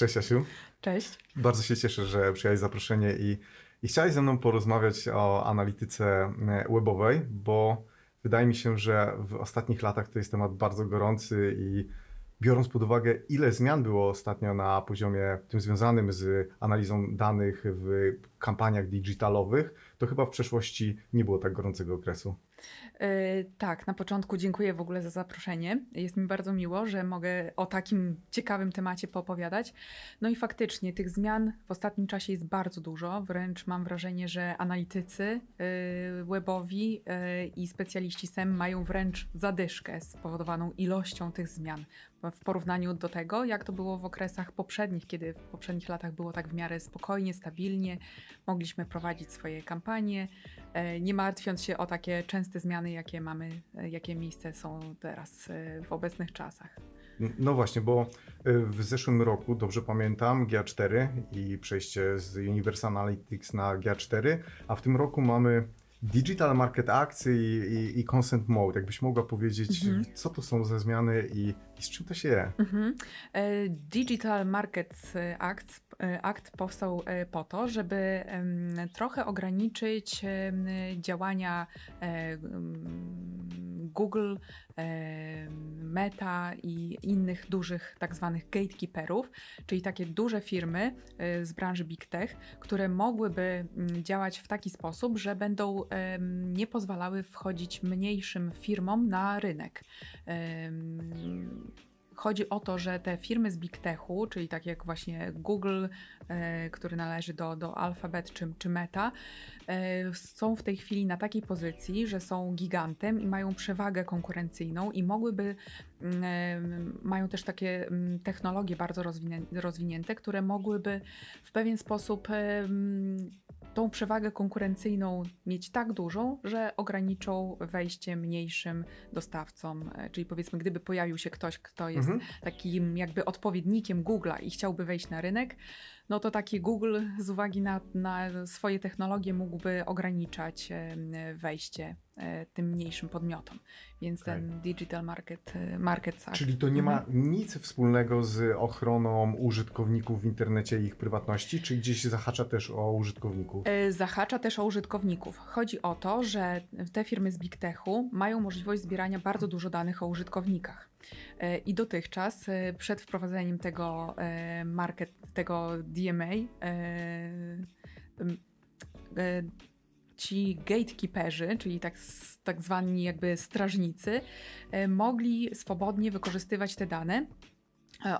Cześć Asiu. Cześć. Bardzo się cieszę, że przyjąłeś zaproszenie i, i chciałeś ze mną porozmawiać o analityce e, webowej, bo wydaje mi się, że w ostatnich latach to jest temat bardzo gorący i biorąc pod uwagę, ile zmian było ostatnio na poziomie tym związanym z analizą danych w kampaniach digitalowych, to chyba w przeszłości nie było tak gorącego okresu. Y, tak, na początku dziękuję w ogóle za zaproszenie. Jest mi bardzo miło, że mogę o takim ciekawym temacie poopowiadać. No i faktycznie tych zmian w ostatnim czasie jest bardzo dużo. Wręcz mam wrażenie, że analitycy y, webowi y, i specjaliści SEM mają wręcz zadyszkę spowodowaną ilością tych zmian w porównaniu do tego, jak to było w okresach poprzednich, kiedy w poprzednich latach było tak w miarę spokojnie, stabilnie, mogliśmy prowadzić swoje kampanie, e, nie martwiąc się o takie częste zmiany, jakie mamy, e, jakie miejsce są teraz e, w obecnych czasach. No właśnie, bo w zeszłym roku, dobrze pamiętam, GA4 i przejście z Universal Analytics na GA4, a w tym roku mamy Digital Market akcji i, i, i Consent Mode. Jakbyś mogła powiedzieć, mhm. co to są za zmiany i i z czym to się je? Mhm. E, Digital Markets Act, e, Act powstał e, po to, żeby trochę ograniczyć działania mm, Google, Meta i innych dużych tak zwanych gatekeeperów, czyli takie duże firmy z branży big tech, które mogłyby mm, działać w taki sposób, że będą nie pozwalały wchodzić mniejszym firmom na rynek. Chodzi o to, że te firmy z Big Techu, czyli tak jak właśnie Google, e, który należy do, do Alphabet czy, czy Meta, e, są w tej chwili na takiej pozycji, że są gigantem i mają przewagę konkurencyjną i mogłyby, mm, e, mają też takie mm, technologie bardzo rozwinięte, które mogłyby w pewien sposób tą przewagę konkurencyjną mieć tak dużą, że ograniczą wejście mniejszym dostawcom. E, czyli powiedzmy, gdyby pojawił się ktoś, kto jest mhm. takim jakby odpowiednikiem Google'a i chciałby wejść na rynek, no to taki Google z uwagi na, na swoje technologie mógłby ograniczać wejście e, tym mniejszym podmiotom. Więc okay. ten Digital Market, e, market Act. Czyli to nie ma mhm. nic wspólnego z ochroną użytkowników w internecie i ich prywatności, czy gdzieś zahacza też o użytkowników? E, zahacza też o użytkowników. Chodzi o to, że te firmy z Big Techu mają możliwość zbierania bardzo dużo danych o użytkownikach. E, I dotychczas e, przed wprowadzeniem tego e, market, tego DMA ci gatekeeperzy, czyli tak, tak zwani jakby strażnicy, mogli swobodnie wykorzystywać te dane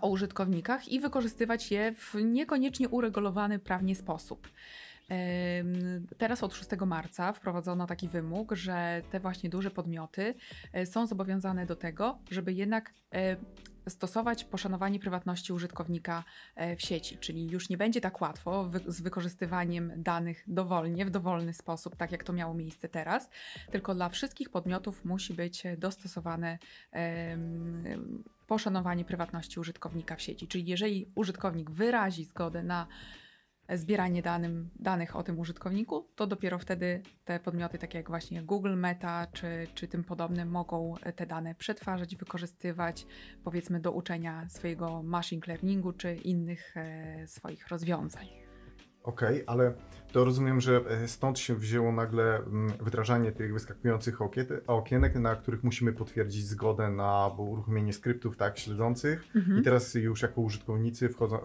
o użytkownikach i wykorzystywać je w niekoniecznie uregulowany prawnie sposób. Teraz od 6 marca wprowadzono taki wymóg, że te właśnie duże podmioty e, są zobowiązane do tego, żeby jednak e, stosować poszanowanie prywatności użytkownika e, w sieci, czyli już nie będzie tak łatwo z wykorzystywaniem danych dowolnie, w dowolny sposób, tak jak to miało miejsce teraz, tylko dla wszystkich podmiotów musi być dostosowane. poszanowanie prywatności użytkownika w sieci. Czyli jeżeli użytkownik wyrazi zgodę na zbieranie danym, danych o tym użytkowniku, to dopiero wtedy te podmioty, takie jak właśnie Google, Meta czy, czy tym podobne, mogą e, te dane przetwarzać, wykorzystywać powiedzmy do uczenia swojego machine learningu czy innych e, swoich rozwiązań. Okej, okay, ale to rozumiem, że e, stąd się wzięło nagle mm, wdrażanie tych wyskakujących okienek, na których musimy potwierdzić zgodę na uruchomienie skryptów tak śledzących. Mhm. I teraz już jako użytkownicy, wchodzą,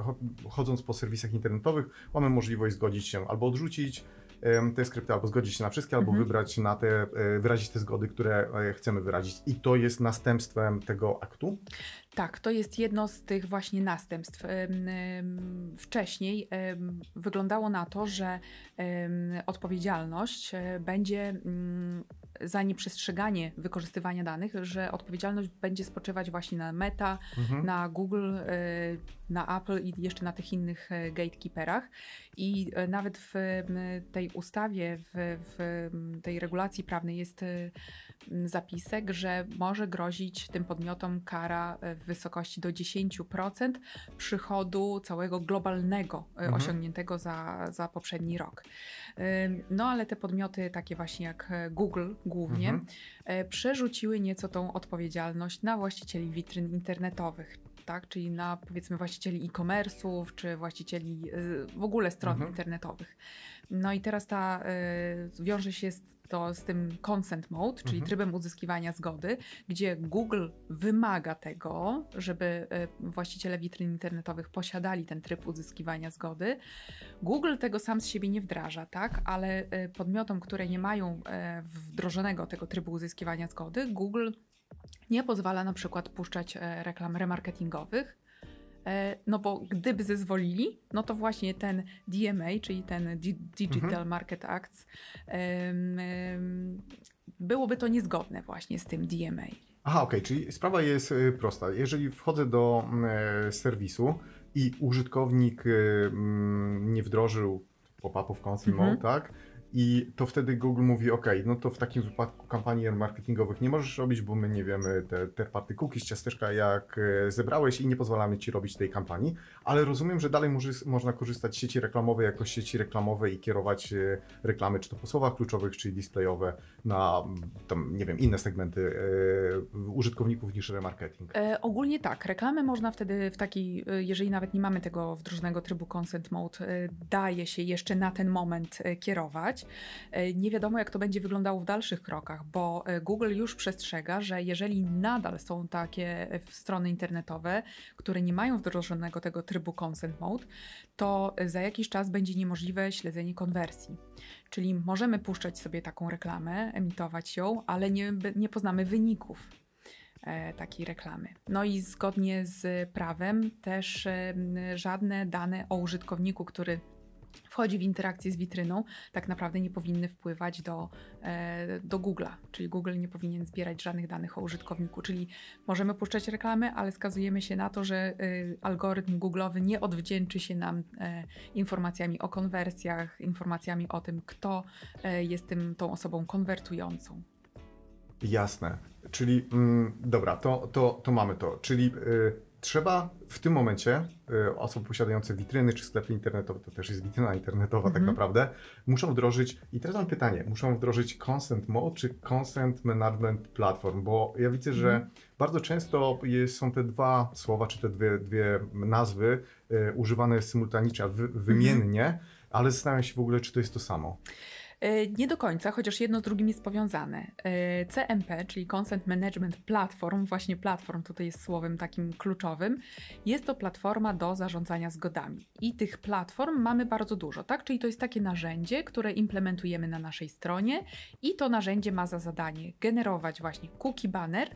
chodząc po serwisach internetowych, mamy możliwość zgodzić się albo odrzucić, te skrypty albo zgodzić się na wszystkie, albo mhm. wybrać na te, e, wyrazić te zgody, które e, chcemy wyrazić. I to jest następstwem tego aktu? Tak, to jest jedno z tych właśnie następstw. Wcześniej wyglądało na to, że odpowiedzialność e, będzie mm, za nieprzestrzeganie wykorzystywania danych, że odpowiedzialność będzie spoczywać właśnie na Meta, mhm. na Google, e, na Apple i jeszcze na tych innych e, gatekeeperach. I e, nawet w tej ustawie, w, w tej regulacji prawnej jest Mm, zapisek, że może grozić tym podmiotom kara e, w wysokości do 10% przychodu całego globalnego e, mhm. osiągniętego za, za poprzedni rok. No ale te podmioty, takie właśnie jak e, Google głównie, mhm. przerzuciły nieco tą odpowiedzialność na właścicieli witryn internetowych. Tak, czyli na powiedzmy właścicieli e-commerce'ów, czy właścicieli w ogóle stron mhm. internetowych. No i teraz ta wiąże się z to z tym consent mode, czyli mhm. trybem uzyskiwania zgody, gdzie Google wymaga tego, żeby e, właściciele witryn internetowych posiadali ten tryb uzyskiwania zgody. Google tego sam z siebie nie wdraża, tak, ale e, podmiotom, które nie mają e, wdrożonego tego trybu uzyskiwania zgody, Google nie pozwala na przykład puszczać reklam remarketingowych, E, no bo gdyby zezwolili, no to właśnie ten DMA, czyli ten Digital mhm. Market Act, byłoby to niezgodne właśnie z tym DMA. Aha, okej, okay, czyli sprawa jest y, prosta. Jeżeli wchodzę do mm, e, serwisu i użytkownik y, mm, nie wdrożył pop-upów console mhm. tak? I to wtedy Google mówi, ok, no to w takim wypadku kampanii marketingowych nie możesz robić, bo my nie wiemy, te, te party cookies, ciasteczka jak e, zebrałeś i nie pozwalamy ci robić tej kampanii, ale rozumiem, że dalej można korzystać z sieci reklamowej jako sieci reklamowej i kierować e, reklamy, czy to po słowach kluczowych, czy displayowe na tam, nie wiem, inne segmenty e, użytkowników niż remarketing. E, ogólnie tak, reklamy można wtedy w taki, jeżeli nawet nie mamy tego wdrożonego trybu consent mode, daje się jeszcze na ten moment kierować. E, nie wiadomo, jak to będzie wyglądało w dalszych krokach, bo e, Google już przestrzega, że jeżeli nadal są takie e, strony internetowe, które nie mają wdrożonego tego trybu consent mode, to za jakiś czas będzie niemożliwe śledzenie konwersji. Czyli możemy puszczać sobie taką reklamę, emitować ją, ale nie, nie poznamy wyników takiej reklamy. No i zgodnie z prawem też żadne dane o użytkowniku, który wchodzi w interakcję z witryną, tak naprawdę nie powinny wpływać do, e, do Google'a, czyli Google nie powinien zbierać żadnych danych o użytkowniku, czyli możemy puszczać reklamy, ale skazujemy się na to, że y, algorytm Google'owy nie odwdzięczy się nam e, informacjami o konwersjach, informacjami o tym, kto e, jest tym, tą osobą konwertującą. Jasne, czyli mm, dobra, to, to, to mamy to, czyli... Y, trzeba w tym momencie y, osoby posiadające witryny czy sklepy internetowe, to też jest witryna internetowa mm-hmm. tak mhm. naprawdę, muszą wdrożyć, i teraz mam pytanie, muszą wdrożyć consent mode czy consent management platform, bo ja widzę, mm-hmm. że mhm. bardzo często jest, są te dwa słowa czy te dwie, dwie nazwy y, używane symultanicznie, wy, mhm. wymiennie, mm-hmm. ale zastanawiam się w ogóle, czy to jest to samo. E, nie do końca, chociaż jedno z drugim jest powiązane. E, CMP, czyli Consent Management Platform, właśnie platform tutaj jest słowem takim kluczowym, jest to platforma do zarządzania zgodami. I tych platform mamy bardzo dużo, tak? Czyli to jest takie narzędzie, które implementujemy na naszej stronie i to narzędzie ma za zadanie generować właśnie cookie banner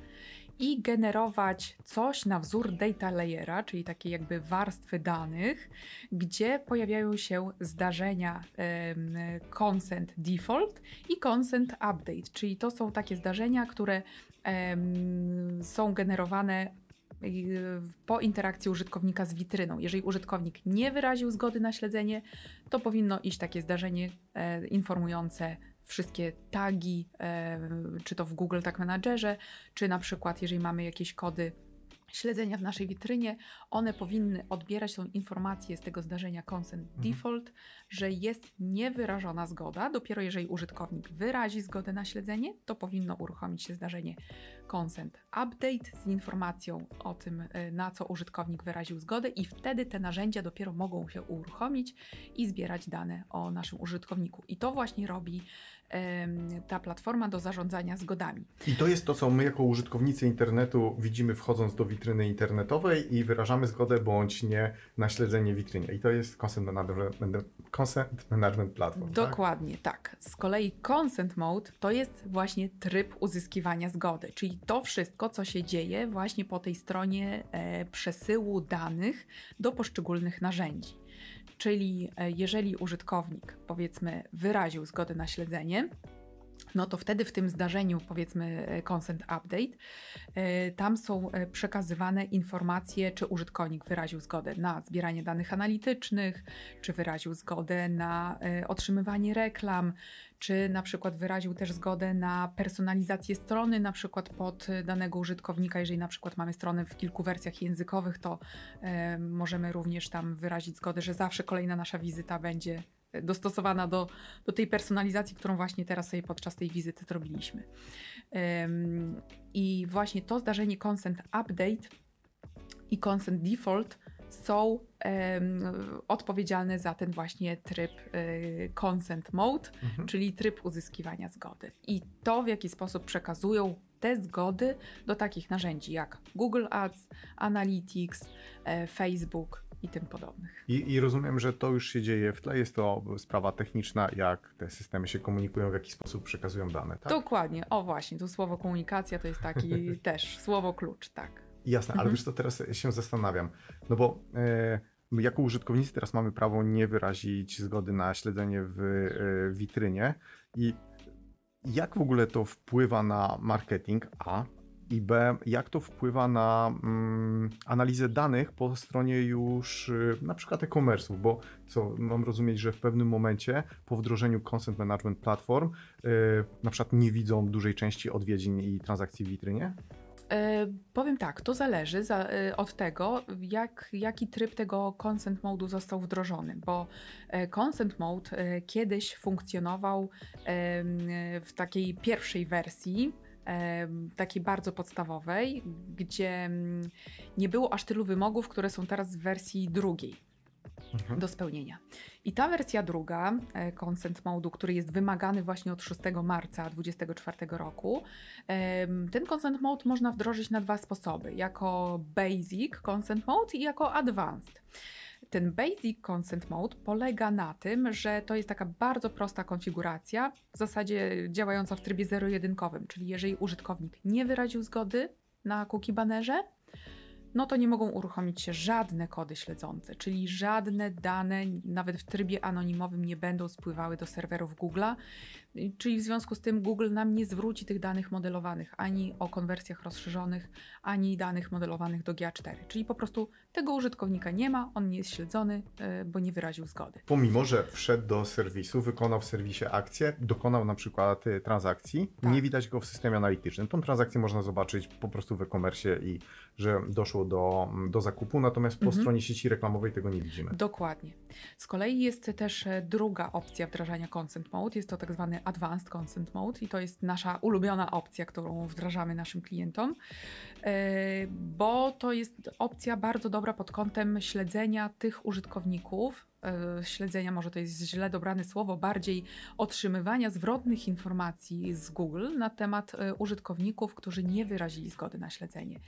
i generować coś na wzór data layera, czyli takiej jakby warstwy danych, gdzie pojawiają się zdarzenia consent default i consent update, czyli to są takie zdarzenia, które są generowane po interakcji użytkownika z witryną. Jeżeli użytkownik nie wyraził zgody na śledzenie, to powinno iść takie zdarzenie e, informujące wszystkie tagi, e, czy to w Google Tag Managerze, czy na przykład jeżeli mamy jakieś kody śledzenia w naszej witrynie, one powinny odbierać tą informację z tego zdarzenia consent mhm. default, że jest niewyrażona zgoda. Dopiero jeżeli użytkownik wyrazi zgodę na śledzenie, to powinno uruchomić się zdarzenie consent update z informacją o tym, e, na co użytkownik wyraził zgodę i wtedy te narzędzia dopiero mogą się uruchomić i zbierać dane o naszym użytkowniku. I to właśnie robi ta platforma do zarządzania zgodami. I to jest to, co my jako użytkownicy internetu widzimy wchodząc do witryny internetowej i wyrażamy zgodę bądź nie na śledzenie witryny. I to jest consent management, consent management platform. Tak? Dokładnie, tak? tak? Z kolei consent mode to jest właśnie tryb uzyskiwania zgody, czyli to wszystko, co się dzieje właśnie po tej stronie e, przesyłu danych do poszczególnych narzędzi. Czyli e, jeżeli użytkownik, powiedzmy, wyraził zgodę na śledzenie, no to wtedy w tym zdarzeniu, powiedzmy e, consent update, e, tam są e, przekazywane informacje, czy użytkownik wyraził zgodę na zbieranie danych analitycznych, czy wyraził zgodę na otrzymywanie reklam, czy na przykład wyraził też zgodę na personalizację strony, na przykład pod danego użytkownika. Jeżeli na przykład mamy stronę w kilku wersjach językowych, to możemy również tam wyrazić zgodę, że zawsze kolejna nasza wizyta będzie dostosowana do, do tej personalizacji, którą właśnie teraz sobie podczas tej wizyty zrobiliśmy. I właśnie to zdarzenie Consent Update i Consent Default są odpowiedzialne za ten właśnie tryb e, consent mode, mhm. czyli tryb uzyskiwania zgody. I to, w jaki sposób przekazują te zgody do takich narzędzi jak Google Ads, Analytics, e, Facebook, i tym podobnych. I, I, rozumiem, że to już się dzieje w tle. Jest to sprawa techniczna, jak te systemy się komunikują, w jaki sposób przekazują dane. Tak? Dokładnie, o właśnie, tu słowo komunikacja to jest taki też słowo klucz, tak. Jasne, ale mhm. wiesz, to teraz się zastanawiam, no bo. E, jako użytkownicy teraz mamy prawo nie wyrazić zgody na śledzenie w e, witrynie i jak w ogóle to wpływa na marketing? A i B, jak to wpływa na mm, analizę danych po stronie już y, na przykład e-commerce'ów, bo co mam rozumieć, że w pewnym momencie po wdrożeniu Consent Management Platform y, na przykład nie widzą dużej części odwiedzin i transakcji w witrynie? E, powiem tak, to zależy za, e, od tego, jak, jaki tryb tego consent modu został wdrożony, bo e, consent mode kiedyś funkcjonował w takiej pierwszej wersji takiej bardzo podstawowej, gdzie mm, nie było aż tylu wymogów, które są teraz w wersji drugiej. Mhm. Do spełnienia. I ta wersja druga, e, Consent Modu, który jest wymagany właśnie od 6 marca 2024 roku, ten Consent Mode można wdrożyć na dwa sposoby: jako Basic Consent Mode i jako Advanced. Ten Basic Consent Mode polega na tym, że to jest taka bardzo prosta konfiguracja, w zasadzie działająca w trybie zero-jedynkowym, czyli jeżeli użytkownik nie wyraził zgody na cookie banerze, no to nie mogą uruchomić się żadne kody śledzące, czyli żadne dane, nawet w trybie anonimowym, nie będą spływały do serwerów Google'a, czyli w związku z tym Google nam nie zwróci tych danych modelowanych, ani o konwersjach rozszerzonych, ani danych modelowanych do GA4, czyli po prostu tego użytkownika nie ma, on nie jest śledzony, e, bo nie wyraził zgody. Pomimo, że wszedł do serwisu, wykonał w serwisie akcję, dokonał na przykład e, transakcji, tak. nie widać go w systemie analitycznym. Tą transakcję można zobaczyć po prostu w e-commerce i że doszło do, mm, do zakupu, natomiast po mhm. stronie sieci reklamowej tego nie widzimy. Dokładnie. Z kolei jest też e, druga opcja wdrażania Consent Mode, jest to tak zwany Advanced Consent Mode i to jest nasza ulubiona opcja, którą wdrażamy naszym klientom, bo to jest opcja bardzo dobra dobra pod kątem śledzenia tych użytkowników, e, śledzenia, może to jest źle dobrane słowo, bardziej otrzymywania zwrotnych informacji z Google na temat e, użytkowników, którzy nie wyrazili zgody na śledzenie.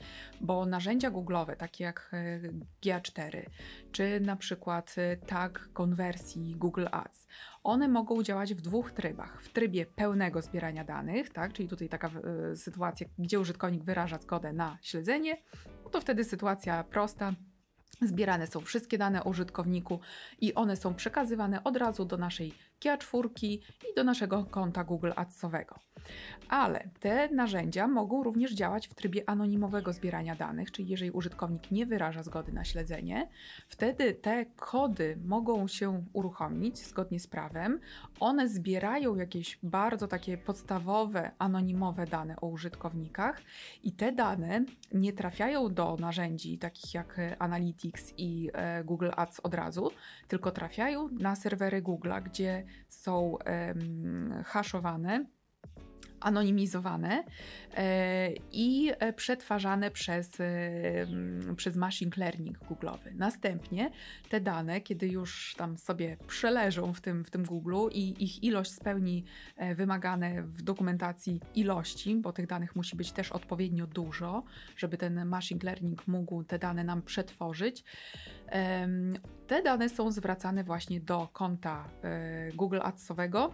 Bo narzędzia Google'owe, takie jak e, GA4, czy na przykład tag konwersji Google Ads, one mogą działać w dwóch trybach. W trybie pełnego zbierania danych, tak? czyli tutaj taka sytuacja, gdzie użytkownik wyraża zgodę na śledzenie, no to wtedy sytuacja prosta, Zbierane są wszystkie dane o użytkowniku i one są przekazywane od razu do naszej GA4 i do naszego konta Google Adsowego. Ale te narzędzia mogą również działać w trybie anonimowego zbierania danych, czyli jeżeli użytkownik nie wyraża zgody na śledzenie, wtedy te kody mogą się uruchomić zgodnie z prawem. One zbierają jakieś bardzo takie podstawowe, anonimowe dane o użytkownikach i te dane nie trafiają do narzędzi takich jak Analytics i e, Google Ads od razu, tylko trafiają na serwery Google'a, gdzie są haszowane anonimizowane e, i e, przetwarzane przez, e, przez machine learning Google'owy. Następnie te dane, kiedy już tam sobie przeleżą w tym, w tym Google'u i ich ilość spełni wymagane w dokumentacji ilości, bo tych danych musi być też odpowiednio dużo, żeby ten machine learning mógł te dane nam przetworzyć. Te dane są zwracane właśnie do konta Google Adsowego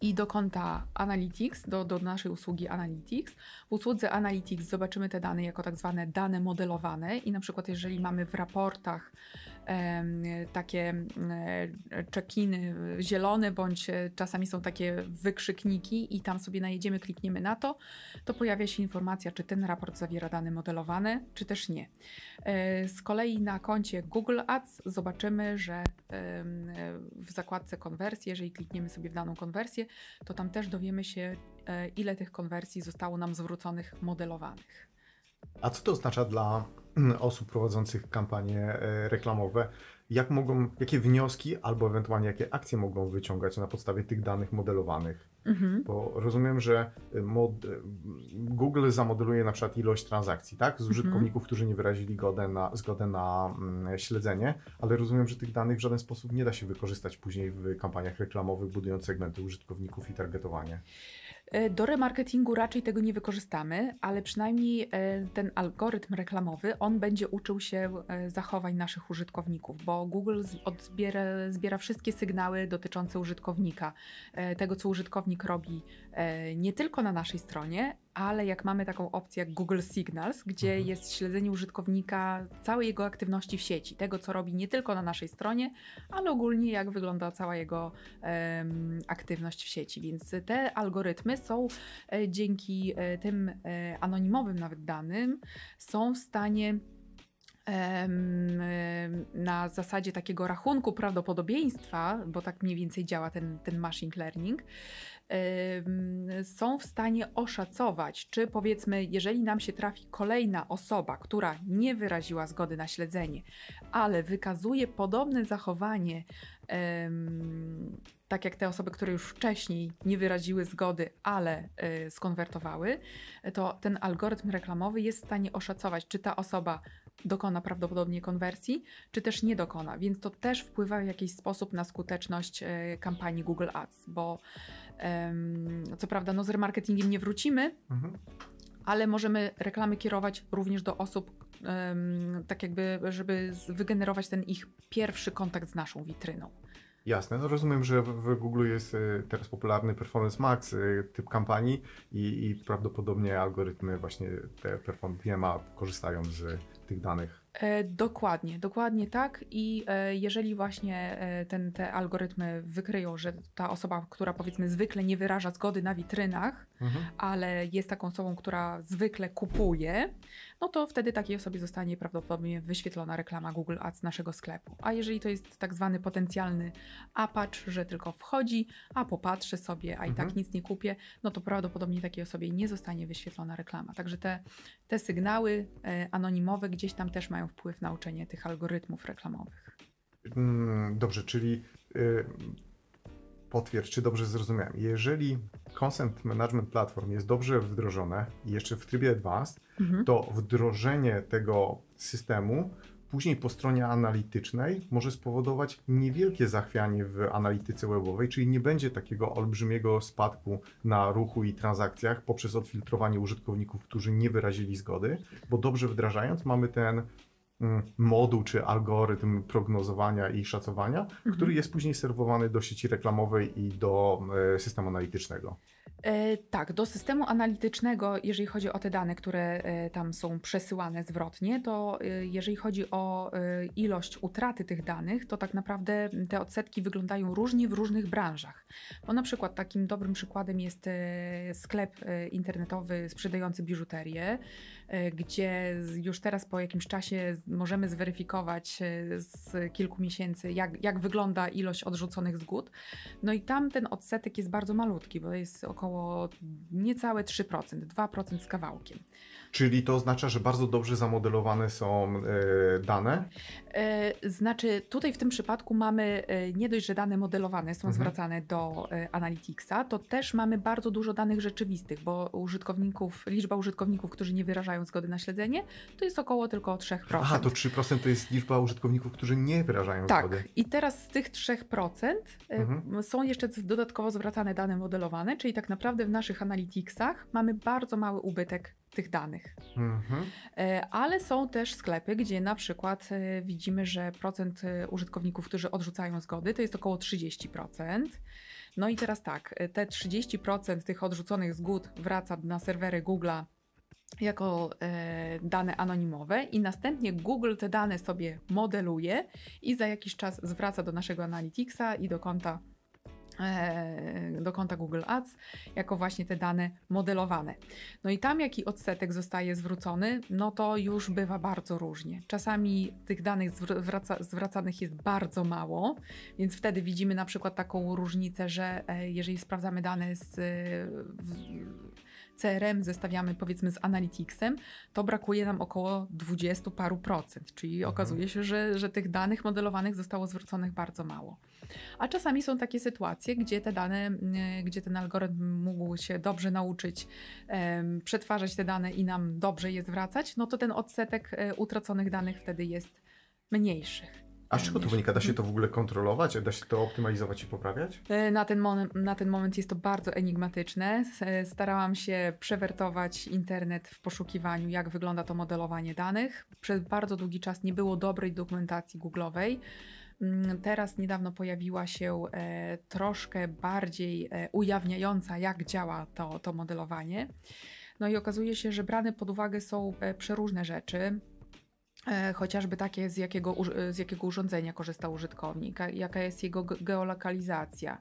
i do konta Analytics, do, do naszej usługi Analytics. W usłudze Analytics zobaczymy te dane jako tak zwane dane modelowane i na przykład jeżeli mamy w raportach takie czekiny zielone, bądź e, czasami są takie wykrzykniki i tam sobie najedziemy, klikniemy na to, to pojawia się informacja, czy ten raport zawiera dane modelowane, czy też nie. E, z kolei na koncie Google Ads zobaczymy, że w zakładce konwersje, jeżeli klikniemy sobie w daną konwersję, to tam też dowiemy się, e, ile tych konwersji zostało nam zwróconych modelowanych. A co to oznacza dla osób prowadzących kampanie e, reklamowe, jak mogą, jakie wnioski albo ewentualnie jakie akcje mogą wyciągać na podstawie tych danych modelowanych. Mhm. Bo rozumiem, że e, mod... E, Google zamodeluje na przykład ilość transakcji, tak? Z mhm. użytkowników, mhm. którzy nie wyrazili godę na, zgodę na mm, śledzenie, ale rozumiem, że tych danych w żaden sposób nie da się wykorzystać później w kampaniach reklamowych, budując segmenty użytkowników i targetowanie. E, do remarketingu raczej tego nie wykorzystamy, ale przynajmniej e, ten algorytm reklamowy, on będzie uczył się e, zachowań naszych użytkowników, bo Google odbiera, zbiera wszystkie sygnały dotyczące użytkownika, tego co użytkownik robi nie tylko na naszej stronie, ale jak mamy taką opcję jak Google Signals, gdzie mhm. jest śledzenie użytkownika całej jego aktywności w sieci, tego co robi nie tylko na naszej stronie, ale ogólnie jak wygląda cała jego um, aktywność w sieci. Więc te algorytmy są e, dzięki e, tym e, anonimowym nawet danym, są w stanie na zasadzie takiego rachunku prawdopodobieństwa, bo tak mniej więcej działa ten, ten machine learning, są w stanie oszacować, czy powiedzmy, jeżeli nam się trafi kolejna osoba, która nie wyraziła zgody na śledzenie, ale wykazuje podobne zachowanie, tak jak te osoby, które już wcześniej nie wyraziły zgody, ale e, skonwertowały, to ten algorytm reklamowy jest w stanie oszacować, czy ta osoba dokona prawdopodobnie konwersji, czy też nie dokona, więc to też wpływa w jakiś sposób na skuteczność e, kampanii Google Ads, bo co prawda no z remarketingiem nie wrócimy, mhm. ale możemy reklamy kierować również do osób, tak jakby, żeby wygenerować ten ich pierwszy kontakt z naszą witryną. Jasne, no rozumiem, że w Google jest y, teraz popularny Performance Max, y, typ kampanii i, i prawdopodobnie algorytmy właśnie te Performance ma korzystają z tych danych. E, dokładnie, dokładnie tak. I e, jeżeli właśnie e, ten, te algorytmy wykryją, że ta osoba, która powiedzmy zwykle nie wyraża zgody na witrynach, mhm. ale jest taką osobą, która zwykle kupuje, no to wtedy takiej osobie zostanie prawdopodobnie wyświetlona reklama Google Ads naszego sklepu. A jeżeli to jest tak zwany potencjalny apacz, że tylko wchodzi, a popatrzy sobie, a i tak mhm. nic nie kupię, no to prawdopodobnie takiej osobie nie zostanie wyświetlona reklama. Także te, te sygnały e, anonimowe gdzieś tam też mają wpływ na uczenie tych algorytmów reklamowych. Mm, dobrze, czyli y, potwierdź, czy dobrze zrozumiałem. Jeżeli consent management platform jest dobrze wdrożone i jeszcze w trybie advanced, mhm. to wdrożenie tego systemu później po stronie analitycznej może spowodować niewielkie zachwianie w analityce webowej, czyli nie będzie takiego olbrzymiego spadku na ruchu i transakcjach poprzez odfiltrowanie użytkowników, którzy nie wyrazili zgody, bo dobrze wdrażając mamy ten Mm, moduł czy algorytm prognozowania i szacowania, mhm. który jest później serwowany do sieci reklamowej i do e, systemu analitycznego. E, tak, do systemu analitycznego, jeżeli chodzi o te dane, które e, tam są przesyłane zwrotnie, to e, jeżeli chodzi o ilość utraty tych danych, to tak naprawdę te odsetki wyglądają różnie w różnych branżach. Bo na przykład takim dobrym przykładem jest sklep internetowy sprzedający biżuterię, gdzie już teraz po jakimś czasie możemy zweryfikować z kilku miesięcy, jak, jak wygląda ilość odrzuconych zgód. No i tam ten odsetek jest bardzo malutki, bo jest około niecałe 3%, 2% z kawałkiem. Czyli to oznacza, że bardzo dobrze zamodelowane są e, dane? E, znaczy, tutaj w tym przypadku mamy e, nie dość, że dane modelowane są mhm. zwracane do Analyticsa, to też mamy bardzo dużo danych rzeczywistych, bo użytkowników, liczba użytkowników, którzy nie wyrażają zgody na śledzenie, to jest około tylko 3%. Aha, to 3% to jest liczba użytkowników, którzy nie wyrażają tak. zgody. Tak, i teraz z tych 3% mhm. są jeszcze dodatkowo zwracane dane modelowane, czyli tak naprawdę w naszych Analyticsach mamy bardzo mały ubytek tych danych. Mhm. E, ale są też sklepy, gdzie na przykład e, widzimy, że procent e, użytkowników, którzy odrzucają zgody, to jest około 30%. No i teraz tak, te 30% tych odrzuconych zgód wraca na serwery Google'a jako e, dane anonimowe i następnie Google te dane sobie modeluje i za jakiś czas zwraca do naszego Analyticsa i do konta E, do konta Google Ads, jako właśnie te dane modelowane. No i tam jaki odsetek zostaje zwrócony, no to już bywa bardzo różnie. Czasami tych danych zwraca, zwracanych jest bardzo mało, więc wtedy widzimy na przykład taką różnicę, że e, jeżeli sprawdzamy dane z, w, CRM zestawiamy powiedzmy z Analyticsem, to brakuje nam około 20 paru procent, czyli mhm. okazuje się, że, że tych danych modelowanych zostało zwróconych bardzo mało. A czasami są takie sytuacje, gdzie te dane, gdzie ten algorytm mógł się dobrze nauczyć um, przetwarzać te dane i nam dobrze je zwracać, no to ten odsetek e, utraconych danych wtedy jest mniejszych. A z czego to wynika? Da się to w ogóle kontrolować? Da się to optymalizować i poprawiać? E, na ten, na ten moment jest to bardzo enigmatyczne. E, starałam się przewertować internet w poszukiwaniu, jak wygląda to modelowanie danych. Przez bardzo długi czas nie było dobrej dokumentacji Google'owej. Mm, teraz niedawno pojawiła się e, troszkę bardziej ujawniająca, jak działa to, to modelowanie. No i okazuje się, że brane pod uwagę są przeróżne rzeczy E, chociażby takie, z jakiego, z jakiego urządzenia korzysta użytkownik, jaka jest jego geolokalizacja,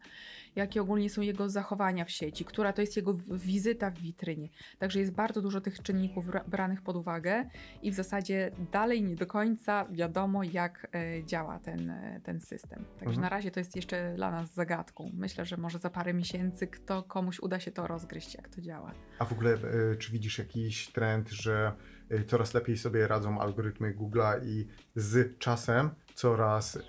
jakie ogólnie są jego zachowania w sieci, która to jest jego wizyta w witrynie. Także jest bardzo dużo tych czynników branych pod uwagę i w zasadzie dalej nie do końca wiadomo, jak e, działa ten, e, ten system. Także mhm. na razie to jest jeszcze dla nas zagadką. Myślę, że może za parę miesięcy kto komuś uda się to rozgryźć, jak to działa. A w ogóle, czy widzisz jakiś trend, że Y, coraz lepiej sobie radzą algorytmy Google'a i z czasem coraz, y,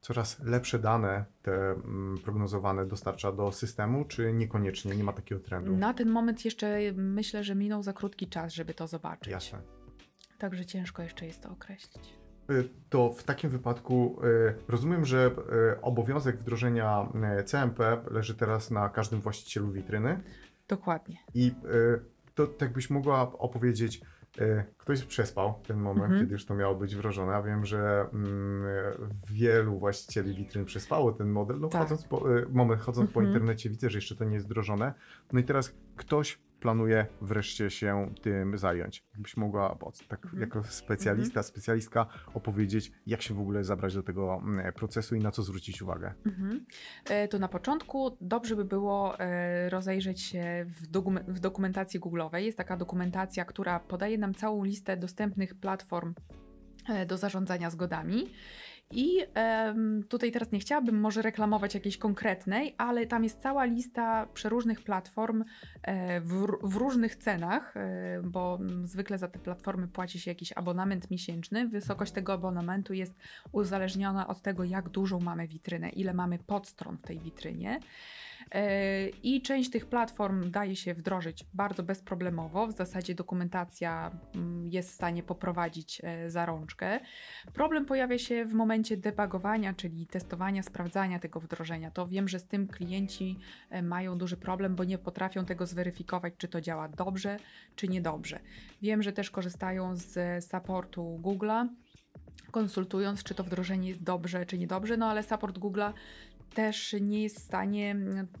coraz lepsze dane te mm, prognozowane dostarcza do systemu, czy niekoniecznie, nie ma takiego trendu? Na ten moment jeszcze y, myślę, że minął za krótki czas, żeby to zobaczyć. Jasne. Także ciężko jeszcze jest to określić to w takim wypadku rozumiem, że obowiązek wdrożenia CMP leży teraz na każdym właścicielu witryny. Dokładnie. I to tak byś mogła opowiedzieć, E, ktoś przespał ten moment, mhm. kiedy już to miało być wrożone. Ja wiem, że mm, wielu właścicieli witryn przespało ten model. No, tak. chodząc po, e, moment chodząc po mhm. internecie widzę, że jeszcze to nie jest wdrożone. No i teraz ktoś planuje wreszcie się tym zająć. Jakbyś mogła tak mm jako specjalista, mhm. specjalistka opowiedzieć, jak się w ogóle zabrać do tego mm, e, procesu i na co zwrócić uwagę. Mhm. E, to na początku dobrze by było e, rozejrzeć się w, dokum w dokumentacji Google'owej. Jest taka dokumentacja, która podaje nam całą listę dostępnych platform do zarządzania zgodami i um, tutaj teraz nie chciałabym może reklamować jakiejś konkretnej, ale tam jest cała lista przeróżnych platform e, w, w, różnych cenach, e, bo mm, zwykle za te platformy płaci się jakiś abonament miesięczny. Wysokość tego abonamentu jest uzależniona od tego, jak dużą mamy witrynę, ile mamy podstron w tej witrynie. E, I część tych platform daje się wdrożyć bardzo bezproblemowo. W zasadzie dokumentacja mm, jest w stanie poprowadzić e, za rączkę. Problem pojawia się w momencie debugowania, czyli testowania, sprawdzania tego wdrożenia. To wiem, że z tym klienci e, mają duży problem, bo nie potrafią tego zweryfikować, czy to działa dobrze, czy niedobrze. Wiem, że też korzystają z supportu Google'a konsultując, czy to wdrożenie jest dobrze, czy niedobrze, no ale support Google'a też nie jest w stanie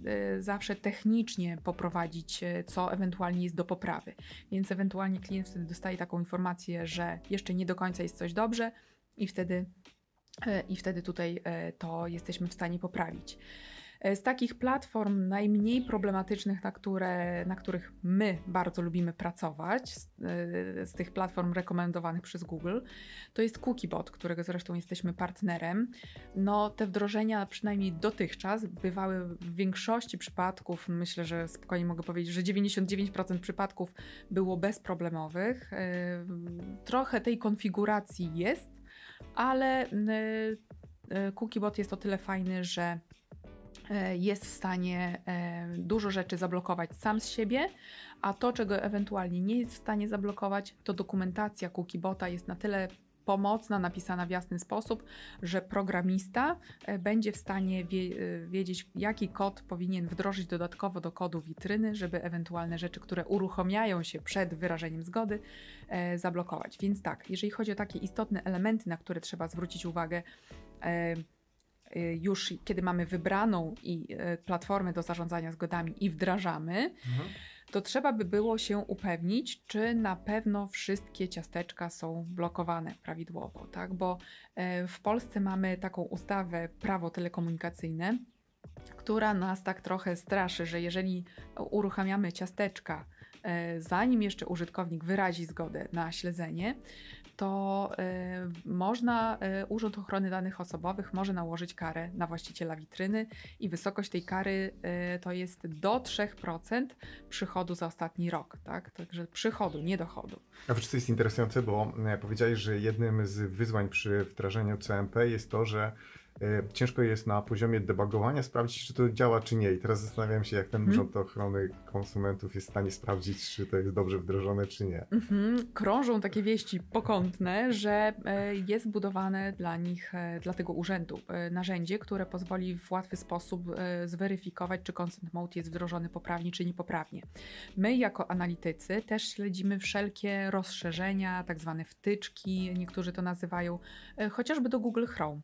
e, zawsze technicznie poprowadzić, e, co ewentualnie jest do poprawy. Więc ewentualnie klient wtedy dostaje taką informację, że jeszcze nie do końca jest coś dobrze i wtedy, e, i wtedy tutaj to jesteśmy w stanie poprawić. E, z takich platform najmniej problematycznych, na, które, na których my bardzo lubimy pracować, z, e, z tych platform rekomendowanych przez Google, to jest CookieBot, którego zresztą jesteśmy partnerem. No, te wdrożenia przynajmniej dotychczas bywały w większości przypadków, myślę, że spokojnie mogę powiedzieć, że 99% przypadków było bezproblemowych. E, trochę tej konfiguracji jest, ale CookieBot jest o tyle fajny, że E, jest w stanie e, dużo rzeczy zablokować sam z siebie, a to, czego ewentualnie nie jest w stanie zablokować, to dokumentacja Cookibota jest na tyle pomocna, napisana w jasny sposób, że programista e, będzie w stanie wie, wiedzieć, jaki kod powinien wdrożyć dodatkowo do kodu witryny, żeby ewentualne rzeczy, które uruchamiają się przed wyrażeniem zgody, e, zablokować. Więc tak, jeżeli chodzi o takie istotne elementy, na które trzeba zwrócić uwagę, e, Y, już kiedy mamy wybraną i y, platformę do zarządzania zgodami i wdrażamy, mhm. to trzeba by było się upewnić, czy na pewno wszystkie ciasteczka są blokowane prawidłowo, tak? Bo e, w Polsce mamy taką ustawę prawo telekomunikacyjne, która nas tak trochę straszy, że jeżeli uruchamiamy ciasteczka, e, zanim jeszcze użytkownik wyrazi zgodę na śledzenie, to y, można, y, Urząd Ochrony Danych Osobowych może nałożyć karę na właściciela witryny i wysokość tej kary y, to jest do 3% przychodu za ostatni rok, tak? Także przychodu, nie dochodu. A wiesz, co jest interesujące, bo e, powiedziałeś, że jednym z wyzwań przy wdrażaniu CMP jest to, że E, ciężko jest na poziomie debugowania sprawdzić, czy to działa, czy nie. I teraz zastanawiam się, jak ten hmm. Urząd Ochrony Konsumentów jest w stanie sprawdzić, czy to jest dobrze wdrożone, czy nie. Mhm. Krążą takie wieści pokątne, że e, jest budowane dla nich, e, dla tego urzędu narzędzie, które pozwoli w łatwy sposób zweryfikować, czy consent mode jest wdrożony poprawnie, czy niepoprawnie. My, jako analitycy, też śledzimy wszelkie rozszerzenia, tak zwane wtyczki, niektórzy to nazywają, chociażby do Google Chrome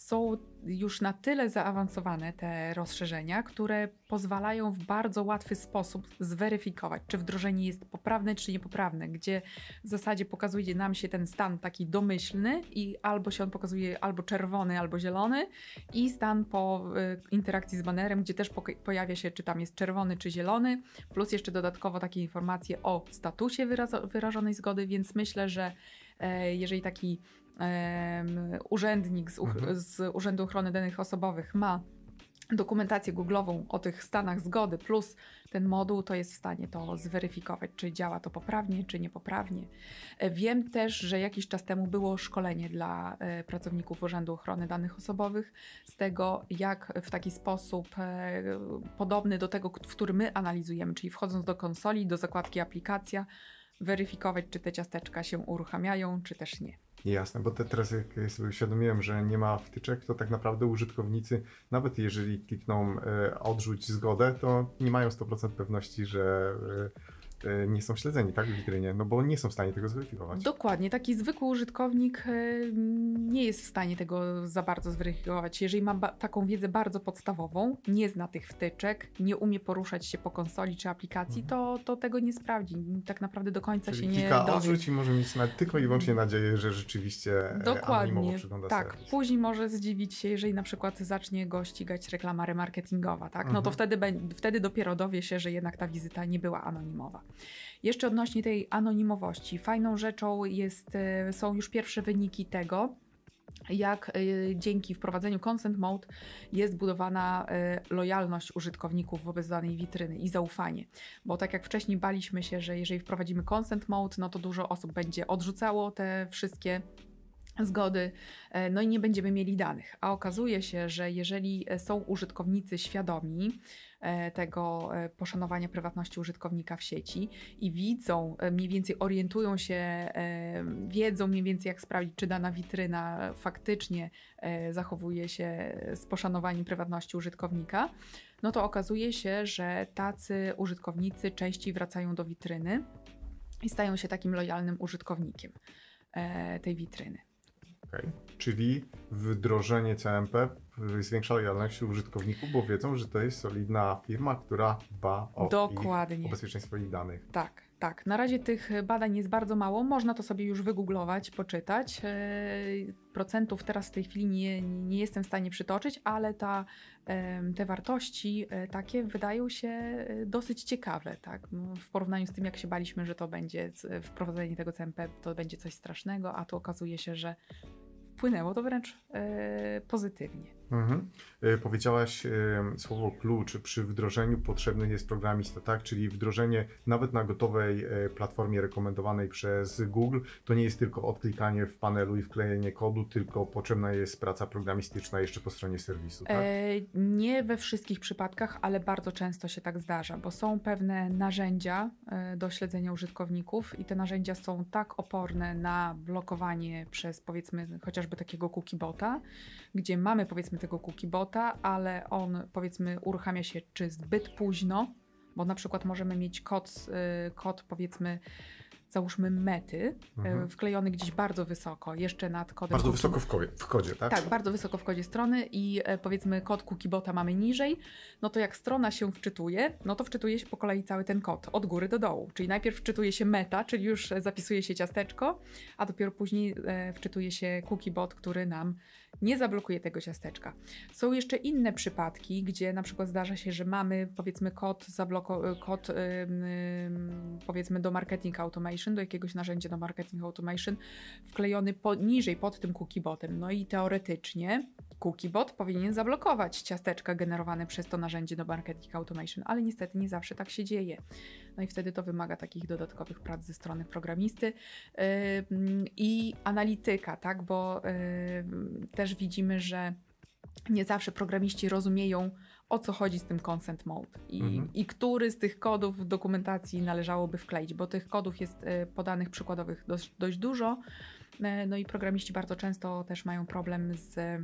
są już na tyle zaawansowane te rozszerzenia, które pozwalają w bardzo łatwy sposób zweryfikować, czy wdrożenie jest poprawne, czy niepoprawne, gdzie w zasadzie pokazuje nam się ten stan taki domyślny i albo się on pokazuje albo czerwony, albo zielony i stan po e, interakcji z banerem, gdzie też pojawia się, czy tam jest czerwony, czy zielony, plus jeszcze dodatkowo takie informacje o statusie wyrażonej zgody, więc myślę, że e, jeżeli taki um, urzędnik z, mhm. z Urzędu Ochrony Danych Osobowych ma dokumentację googlową o tych stanach zgody plus ten moduł, to jest w stanie to zweryfikować, czy działa to poprawnie, czy niepoprawnie. E, wiem też, że jakiś czas temu było szkolenie dla e, pracowników Urzędu Ochrony Danych Osobowych z tego, jak w taki sposób e, podobny do tego, w którym my analizujemy, czyli wchodząc do konsoli, do zakładki aplikacja, weryfikować, czy te ciasteczka się uruchamiają, czy też nie. Jasne, bo te, teraz jak sobie uświadomiłem, że nie ma wtyczek, to tak naprawdę użytkownicy, nawet jeżeli klikną y, odrzuć zgodę, to nie mają 100% pewności, że y, E, nie są śledzeni tak, w witrynie, no bo nie są w stanie tego zweryfikować. Dokładnie, taki zwykły użytkownik e, nie jest w stanie tego za bardzo zweryfikować. Jeżeli ma taką wiedzę bardzo podstawową, nie zna tych wtyczek, nie umie poruszać się po konsoli czy aplikacji, mhm. to, to tego nie sprawdzi. Tak naprawdę do końca Czyli się nie dowie. odrzuć i może mieć tylko i wyłącznie mhm. nadzieję, że rzeczywiście e, Dokładnie, przygląda tak. Serwis. Później może zdziwić się, jeżeli na przykład zacznie go ścigać reklama remarketingowa, tak? Mhm. No to mhm. wtedy, wtedy dopiero dowie się, że jednak ta wizyta nie była anonimowa. Jeszcze odnośnie tej anonimowości. Fajną rzeczą jest, e, są już pierwsze wyniki tego, jak e, dzięki wprowadzeniu Consent Mode jest budowana e, lojalność użytkowników wobec danej witryny i zaufanie. Bo tak jak wcześniej baliśmy się, że jeżeli wprowadzimy Consent Mode, no to dużo osób będzie odrzucało te wszystkie zgody, e, no i nie będziemy mieli danych. A okazuje się, że jeżeli e, są użytkownicy świadomi e, tego poszanowania prywatności użytkownika w sieci i widzą, mniej więcej orientują się, wiedzą mniej więcej jak sprawdzić, czy dana witryna faktycznie zachowuje się z poszanowaniem prywatności użytkownika, no to okazuje się, że tacy użytkownicy częściej wracają do witryny i stają się takim lojalnym użytkownikiem tej witryny. Okay. Czyli wdrożenie CMP zwiększa lojalność użytkowników, bo wiedzą, że to jest solidna firma, która dba o, Dokładnie. Ich, o bezpieczeństwo ich danych. Tak. Tak, na razie tych badań jest bardzo mało. Można to sobie już wygooglować, poczytać. E, procentów teraz w tej chwili nie, nie jestem w stanie przytoczyć, ale ta, te wartości e, takie wydają się e, dosyć ciekawe, tak? No, w porównaniu z tym, jak się baliśmy, że to będzie wprowadzenie tego CMP, to będzie coś strasznego, a tu okazuje się, że wpłynęło to wręcz pozytywnie. Mhm. E, powiedziałaś e, słowo klucz. Przy wdrożeniu potrzebny jest programista, tak? Czyli wdrożenie nawet na gotowej e, platformie rekomendowanej przez Google to nie jest tylko odklikanie w panelu i wklejenie kodu, tylko potrzebna jest praca programistyczna jeszcze po stronie serwisu, tak? E, nie we wszystkich przypadkach, ale bardzo często się tak zdarza, bo są pewne narzędzia do śledzenia użytkowników i te narzędzia są tak oporne na blokowanie przez powiedzmy chociażby takiego bota, gdzie mamy powiedzmy tego cookiebota, ale on powiedzmy uruchamia się czy zbyt późno, bo na przykład możemy mieć kod, y, kod powiedzmy załóżmy mety, y, mhm. wklejony gdzieś bardzo wysoko, jeszcze nad kodem. Bardzo cookie... wysoko w, kodzie, w kodzie, tak? Tak, bardzo wysoko w kodzie strony i e, powiedzmy kod cookiebota mamy niżej, no to jak strona się wczytuje, no to wczytuje się po kolei cały ten kod, od góry do dołu. Czyli najpierw wczytuje się meta, czyli już zapisuje się ciasteczko, a dopiero później e, wczytuje się cookiebot, który nam nie zablokuje tego ciasteczka. Są jeszcze inne przypadki, gdzie na przykład zdarza się, że mamy powiedzmy kod, zabloko- kod yy, powiedzmy do marketing automation, do jakiegoś narzędzia do marketing automation wklejony poniżej, pod tym cookiebotem. No i teoretycznie cookiebot powinien zablokować ciasteczka generowane przez to narzędzie do marketing automation, ale niestety nie zawsze tak się dzieje. No i wtedy to wymaga takich dodatkowych prac ze strony programisty y, mm, i analityka, tak? Bo y, też widzimy, że nie zawsze programiści rozumieją, o co chodzi z tym consent mode i, mhm. i który z tych kodów w dokumentacji należałoby wkleić, bo tych kodów jest y, podanych przykładowych dość, dość dużo. No i programiści bardzo często też mają problem z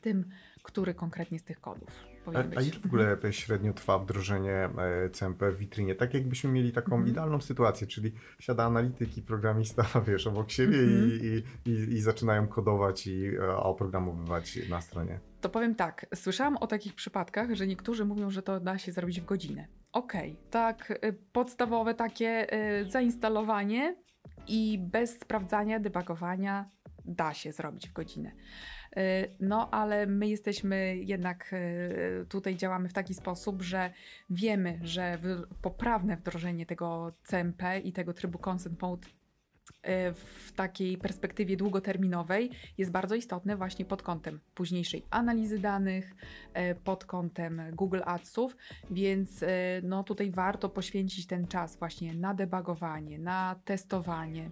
tym, który konkretnie z tych kodów powinien a, a ile w ogóle mhm. średnio trwa wdrożenie e, CMP w witrynie? Tak jakbyśmy mieli taką mm -hmm. idealną sytuację, czyli siada analityk i programista, wiesz, obok siebie mm -hmm. i, i, i, zaczynają kodować i e, oprogramowywać na stronie. To powiem tak, słyszałam o takich przypadkach, że niektórzy mówią, że to da się zrobić w godzinę. Okej, okay, tak, e, podstawowe takie zainstalowanie i bez sprawdzania, debugowania da się zrobić w godzinę. Y, no ale my jesteśmy jednak, y, tutaj działamy w taki sposób, że wiemy, że poprawne wdrożenie tego CMP i tego trybu consent mode y, w takiej perspektywie długoterminowej jest bardzo istotne właśnie pod kątem późniejszej analizy danych, pod kątem Google Adsów, więc no tutaj warto poświęcić ten czas właśnie na debagowanie, na testowanie,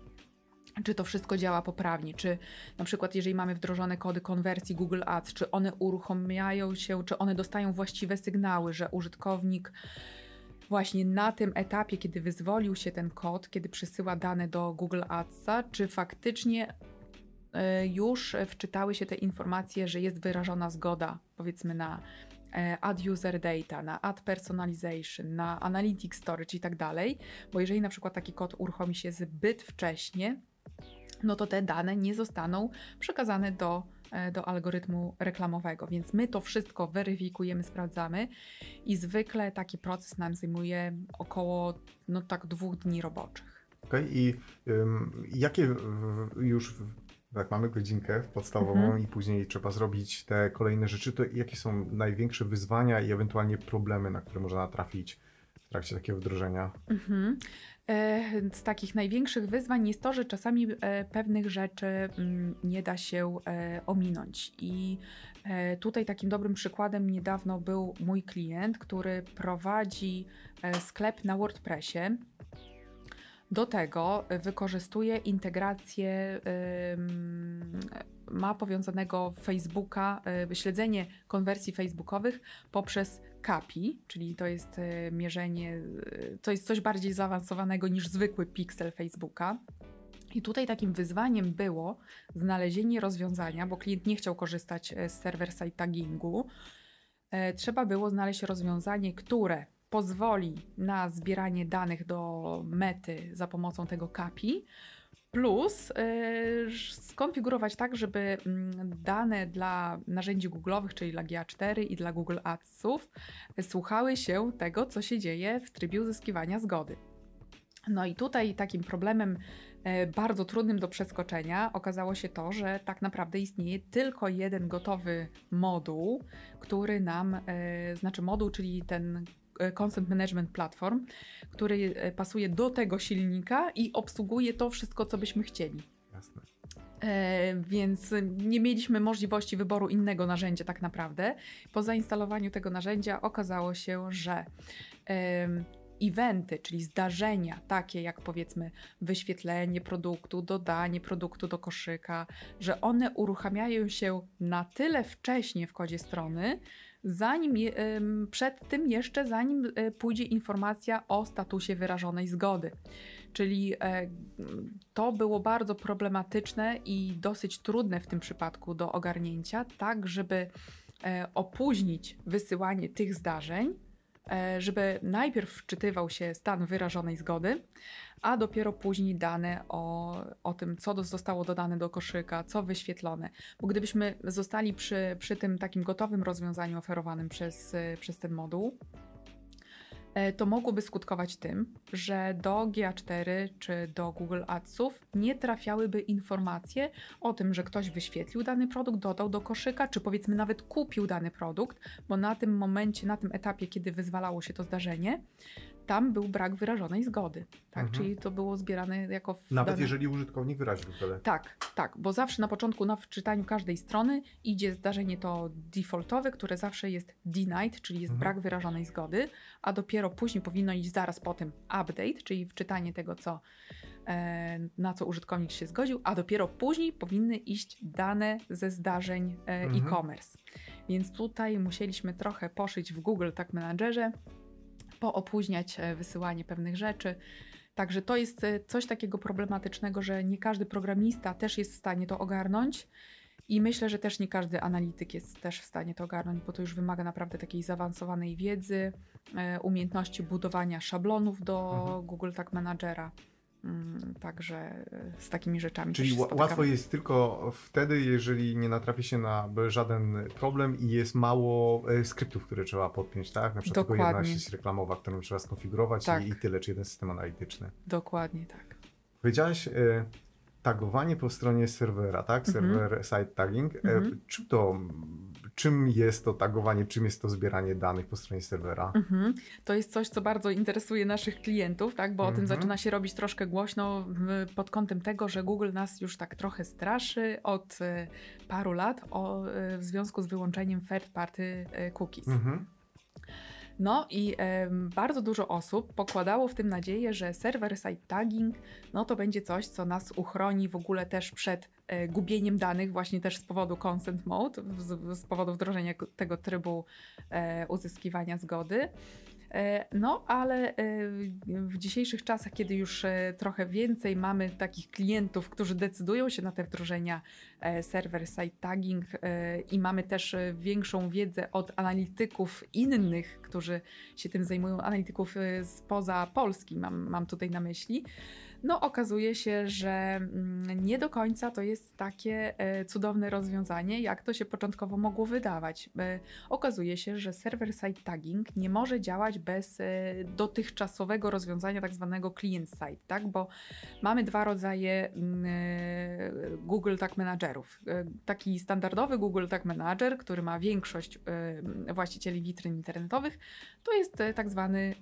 czy to wszystko działa poprawnie, czy na przykład jeżeli mamy wdrożone kody konwersji Google Ads, czy one uruchamiają się, czy one dostają właściwe sygnały, że użytkownik właśnie na tym etapie, kiedy wyzwolił się ten kod, kiedy przesyła dane do Google Adsa, czy faktycznie e, już wczytały się te informacje, że jest wyrażona zgoda, powiedzmy na e, ad user data, na ad personalization, na analytics storage i tak dalej, bo jeżeli na przykład taki kod uruchomi się zbyt wcześnie, no to te dane nie zostaną przekazane do, e, do algorytmu reklamowego. Więc my to wszystko weryfikujemy, sprawdzamy i zwykle taki proces nam zajmuje około no tak dwóch dni roboczych. Okej, okay. i jakie w, już w tak mamy godzinkę podstawową mhm. i później trzeba zrobić te kolejne rzeczy, to jakie są największe wyzwania i ewentualnie problemy, na które można natrafić w trakcie takiego wdrożenia? Mhm. E, z takich największych wyzwań jest to, że czasami e, pewnych rzeczy mm, nie da się e, ominąć. I tutaj takim dobrym przykładem niedawno był mój klient, który prowadzi sklep na WordPressie. Do tego e, wykorzystuje integrację ma powiązanego Facebooka, e, śledzenie konwersji facebookowych poprzez KPI, czyli to jest e, mierzenie, to jest coś bardziej zaawansowanego niż zwykły pixel Facebooka. I tutaj takim wyzwaniem było znalezienie rozwiązania, bo klient nie chciał korzystać z serwer-side taggingu. Trzeba było znaleźć rozwiązanie, które pozwoli na zbieranie danych do mety za pomocą tego kapi, plus y, skonfigurować tak, żeby mm, dane dla narzędzi Google'owych, czyli dla GA4 i dla Google Adsów, słuchały się tego, co się dzieje w trybie uzyskiwania zgody. No i tutaj takim problemem e, bardzo trudnym do przeskoczenia okazało się to, że tak naprawdę istnieje tylko jeden gotowy moduł, który nam, e, znaczy moduł, czyli ten E, consent Management Platform, który e, pasuje do tego silnika i obsługuje to wszystko, co byśmy chcieli. Jasne. E, więc nie mieliśmy możliwości wyboru innego narzędzia, tak naprawdę. Po zainstalowaniu tego narzędzia okazało się, że e, eventy, czyli zdarzenia takie jak powiedzmy wyświetlenie produktu, dodanie produktu do koszyka, że one uruchamiają się na tyle wcześnie w kodzie strony, zanim, przed tym jeszcze zanim e, pójdzie informacja o statusie wyrażonej zgody. Czyli e, to było bardzo problematyczne i dosyć trudne w tym przypadku do ogarnięcia, tak żeby e, opóźnić wysyłanie tych zdarzeń, E, żeby najpierw wczytywał się stan wyrażonej zgody, a dopiero później dane o, o tym, co zostało dodane do koszyka, co wyświetlone. Bo gdybyśmy zostali przy, przy tym takim gotowym rozwiązaniu oferowanym przez, przez ten moduł, E, to mogłoby skutkować tym, że do GA4 czy do Google Adsów nie trafiałyby informacje o tym, że ktoś wyświetlił dany produkt, dodał do koszyka, czy powiedzmy nawet kupił dany produkt, bo na tym momencie, na tym etapie, kiedy wyzwalało się to zdarzenie, tam był brak wyrażonej zgody. Tak? Mhm. Czyli to było zbierane jako. W Nawet dane... jeżeli użytkownik wyraził zgodę. Tak, tak, bo zawsze na początku, na wczytaniu każdej strony idzie zdarzenie to defaultowe, które zawsze jest denied, czyli jest mhm. brak wyrażonej zgody, a dopiero później powinno iść zaraz po tym update, czyli wczytanie tego, co, e, na co użytkownik się zgodził, a dopiero później powinny iść dane ze zdarzeń e, mhm. e-commerce. Więc tutaj musieliśmy trochę poszyć w Google Tag menadżerze, poopóźniać e, wysyłanie pewnych rzeczy. Także to jest e, coś takiego problematycznego, że nie każdy programista też jest w stanie to ogarnąć. I myślę, że też nie każdy analityk jest też w stanie to ogarnąć, bo to już wymaga naprawdę takiej zaawansowanej wiedzy, e, umiejętności budowania szablonów do mhm. Google Tag Managera. Mm, także e, z takimi rzeczami. Czyli łatwo jest tylko wtedy, jeżeli nie natrafi się na żaden problem i jest mało e, skryptów, które trzeba podpiąć, tak? Na przykład Dokładnie. tylko jedna sieć reklamowa, którą trzeba skonfigurować tak. i, tyle, czy jeden system analityczny. Dokładnie tak. Powiedziałaś e, tagowanie po stronie serwera, tak? Mhm. Server side tagging. Mhm. Czy to czym jest to tagowanie, czym jest to zbieranie danych po stronie serwera. Mhm. To jest coś, co bardzo interesuje naszych klientów, tak? bo mhm. o tym mhm. zaczyna się robić troszkę głośno pod kątem tego, że Google nas już tak trochę straszy od e, paru lat o, e, w związku z wyłączeniem third party e, cookies. Mhm. No i e, bardzo dużo osób pokładało w tym nadzieję, że server-side tagging no to będzie coś, co nas uchroni w ogóle też przed E, gubieniem danych właśnie też z powodu consent mode, z, z powodu wdrożenia tego trybu e, uzyskiwania zgody. E, no, ale w dzisiejszych czasach, kiedy już trochę więcej mamy takich klientów, którzy decydują się na te wdrożenia server-side tagging i mamy też większą wiedzę od analityków innych, którzy się tym zajmują, analityków spoza Polski, mam, mam tutaj na myśli, no okazuje się, że mm, nie do końca to jest takie e, cudowne rozwiązanie, jak to się początkowo mogło wydawać. E, okazuje się, że server-side tagging nie może działać bez e, dotychczasowego rozwiązania tak zwanego client-side, tak? bo mamy dwa rodzaje mm, Google Tag Managerów. Taki standardowy Google Tag Manager, który ma większość właścicieli witryn internetowych, to jest tak zwany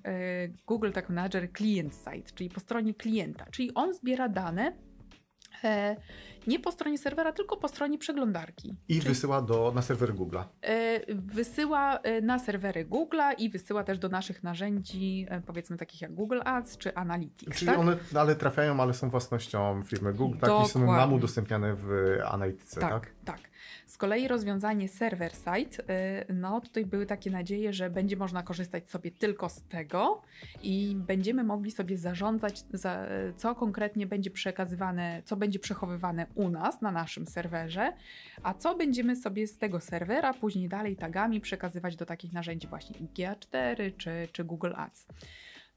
Google Tag Manager client-side, czyli po stronie klienta czyli on zbiera dane e, nie po stronie serwera, tylko po stronie przeglądarki. I Czyli wysyła do, na serwery Google'a. E, wysyła e, na serwery Google'a i wysyła też do naszych narzędzi, e, powiedzmy takich jak Google Ads czy Analytics. Czyli tak? one ale trafiają, ale są własnością firmy Google, tak? Dokładnie. I są nam udostępniane w analityce, tak? Tak, tak. Z kolei rozwiązanie server-side, no tutaj były takie nadzieje, że będzie można korzystać sobie tylko z tego i będziemy mogli sobie zarządzać, za, co konkretnie będzie przekazywane, co będzie przechowywane u nas na naszym serwerze, a co będziemy sobie z tego serwera później dalej tagami przekazywać do takich narzędzi właśnie GA4 czy, czy Google Ads.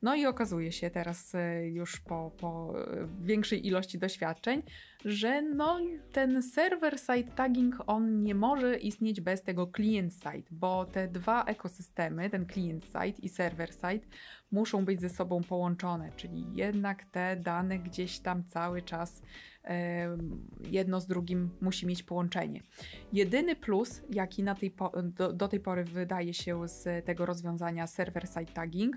No i okazuje się teraz e, już po, po e, większej ilości doświadczeń, że no, ten server-side tagging on nie może istnieć bez tego client-side, bo te dwa ekosystemy, ten client-side i server-side, muszą być ze sobą połączone, czyli jednak te dane gdzieś tam cały czas jedno z drugim musi mieć połączenie. Jedyny plus, jaki na tej do, do tej pory wydaje się z tego rozwiązania server-side tagging,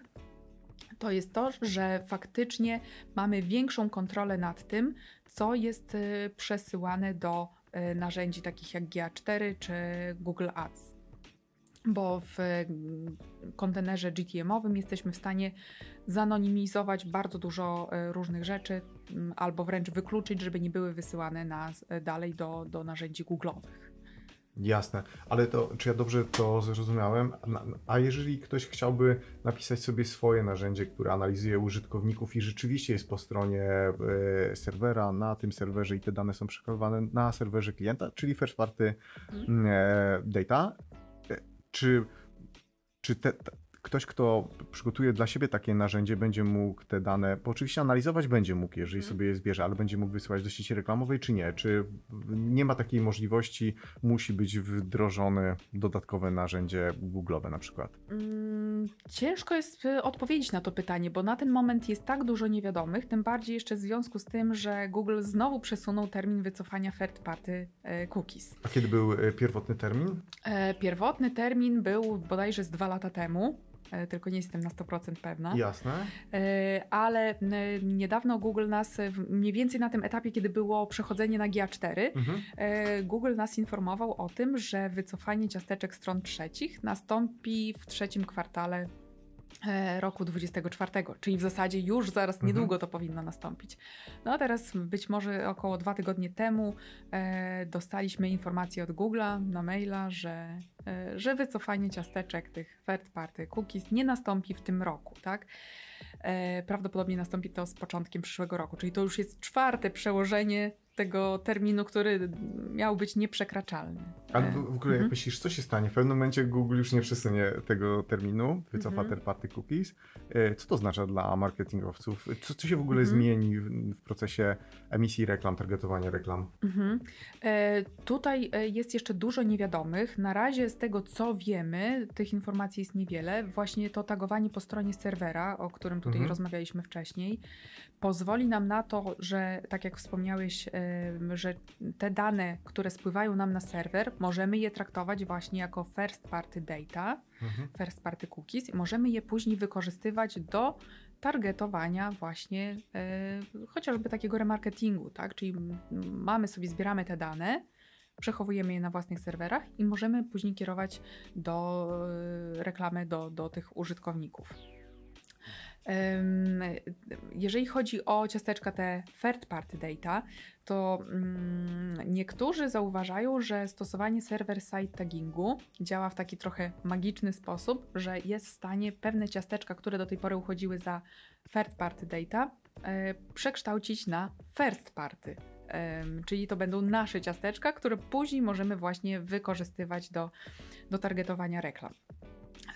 to jest to, że faktycznie mamy większą kontrolę nad tym, co jest e, przesyłane do e, narzędzi takich jak GA4 czy Google Ads bo w mm, kontenerze GTM-owym jesteśmy w stanie zanonimizować bardzo dużo e, różnych rzeczy mm, albo wręcz wykluczyć, żeby nie były wysyłane na, e, dalej do, do narzędzi google'owych. Jasne, ale to, czy ja dobrze to zrozumiałem? A jeżeli ktoś chciałby napisać sobie swoje narzędzie, które analizuje użytkowników i rzeczywiście jest po stronie e, serwera, na tym serwerze i te dane są przekazywane na serwerze klienta, czyli first party mhm. mm, data, czy, czy te, ktoś, kto przygotuje dla siebie takie narzędzie, będzie mógł te dane, bo oczywiście analizować będzie mógł, jeżeli mhm. sobie je zbierze, ale będzie mógł wysyłać do sieci reklamowej, czy nie? Czy nie ma takiej możliwości, musi być wdrożone dodatkowe narzędzie Google'owe na przykład? Mm, Ciężko jest y, odpowiedzieć na to pytanie, bo na ten moment jest tak dużo niewiadomych, tym bardziej jeszcze w związku z tym, że Google znowu przesunął termin wycofania third party e, cookies. A kiedy był e, pierwotny termin? E, pierwotny termin był bodajże z dwa lata temu. E, tylko nie jestem na 100% pewna. Jasne. E, ale e, niedawno Google nas, mniej więcej na tym etapie, kiedy było przechodzenie na GA4, mhm. Google nas informował o tym, że wycofanie ciasteczek stron trzecich nastąpi w trzecim kwartale roku 24, czyli w zasadzie już zaraz mhm. niedługo to powinno nastąpić. No a teraz być może około dwa tygodnie temu e, dostaliśmy informację od Google'a na maila, że E, że wycofanie ciasteczek tych third party cookies nie nastąpi w tym roku, tak? E, prawdopodobnie nastąpi to z początkiem przyszłego roku, czyli to już jest czwarte przełożenie tego terminu, który miał być nieprzekraczalny. A e, w ogóle jak mhm. myślisz, co się stanie? W pewnym momencie Google już nie przesunie tego terminu, wycofa mhm. third party cookies. E, co to oznacza dla marketingowców? Co, co się w ogóle mhm. zmieni w, w, procesie emisji reklam, targetowania reklam? Mhm. E, tutaj e, jest jeszcze dużo niewiadomych. Na razie z tego, co wiemy, tych informacji jest niewiele. Właśnie to tagowanie po stronie serwera, o którym tutaj mhm. rozmawialiśmy wcześniej pozwoli nam na to, że tak jak wspomniałeś, że te dane, które spływają nam na serwer, możemy je traktować właśnie jako first party data, mhm. first party cookies i możemy je później wykorzystywać do targetowania właśnie e, chociażby takiego remarketingu, tak? Czyli mamy sobie, zbieramy te dane, przechowujemy je na własnych serwerach i możemy później kierować do e, reklamy do, do tych użytkowników. Jeżeli chodzi o ciasteczka te third party data, to mm, niektórzy zauważają, że stosowanie server-side taggingu działa w taki trochę magiczny sposób, że jest w stanie pewne ciasteczka, które do tej pory uchodziły za third party data, e, przekształcić na first party czyli to będą nasze ciasteczka, które później możemy właśnie wykorzystywać do, do targetowania reklam.